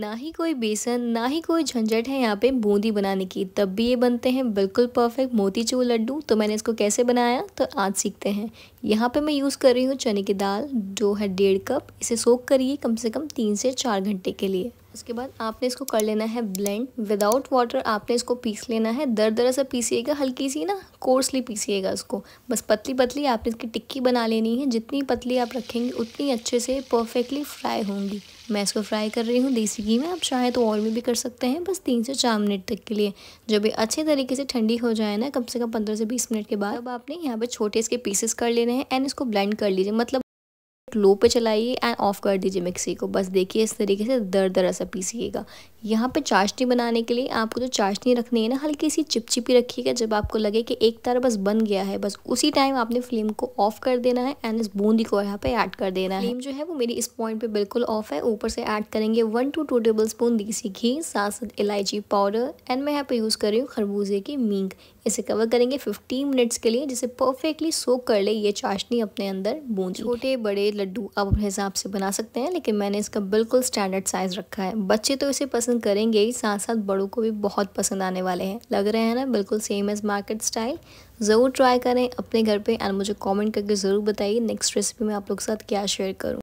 ना ही कोई बेसन ना ही कोई झंझट है यहाँ पे बूंदी बनाने की तब भी ये बनते हैं बिल्कुल परफेक्ट मोतीचूर लड्डू तो मैंने इसको कैसे बनाया तो आज सीखते हैं यहाँ पे मैं यूज़ कर रही हूँ चने की दाल जो है डेढ़ कप इसे सोख करिए कम से कम तीन से चार घंटे के लिए उसके बाद आपने इसको कर लेना है ब्लेंड विदाउट वाटर आपने इसको पीस लेना है दर दरा सा पीसीएगा हल्की सी ना कोर्सली पीसीएगा इसको बस पतली पतली आपने इसकी टिक्की बना लेनी है जितनी पतली आप रखेंगे उतनी अच्छे से परफेक्टली फ्राई होंगी मैं इसको फ्राई कर रही हूँ देसी घी में आप चाहें तो और भी, भी कर सकते हैं बस तीन से चार मिनट तक के लिए जब ये अच्छे तरीके से ठंडी हो जाए ना कम से कम पंद्रह से बीस मिनट के बाद अब आपने यहाँ पर छोटे इसके पीसेस कर लेने हैं एंड इसको ब्लेंड कर लीजिए मतलब लो पे चलाइए एंड ऑफ कर दीजिए मिक्सी को बस देखिए इस तरीके से दर दरा सा पीसीएगा यहाँ पे चाशनी बनाने के लिए आपको जो चाशनी रखनी है ना हल्की सी चिपचिपी रखिएगा जब आपको लगे कि एक तार बस बन गया है बस उसी टाइम आपने फ्लेम को ऑफ कर देना है एंड इस बूंदी को यहाँ पे ऐड कर देना है फ्लेम जो है वो मेरी इस पॉइंट पे बिल्कुल ऑफ है ऊपर से ऐड करेंगे one two two tablespoon देसी घी साथ साथ इलायची पाउडर एंड मैं यहाँ पे यूज़ कर रही हूँ खरबूजे की मींग इसे कवर करेंगे फिफ्टीन मिनट्स के लिए जिसे परफेक्टली सोक कर ले ये चाशनी अपने अंदर बूंदी छोटे बड़े लड्डू आप अपने हिसाब से बना सकते हैं लेकिन मैंने इसका बिल्कुल स्टैंडर्ड साइज़ रखा है बच्चे तो इसे पसंद करेंगे ही साथ साथ बड़ों को भी बहुत पसंद आने वाले हैं लग रहे हैं ना बिल्कुल सेम एज़ मार्केट स्टाइल ज़रूर ट्राई करें अपने घर पर एंड मुझे कॉमेंट करके ज़रूर बताइए नेक्स्ट रेसिपी में आप लोग के साथ क्या शेयर करूँ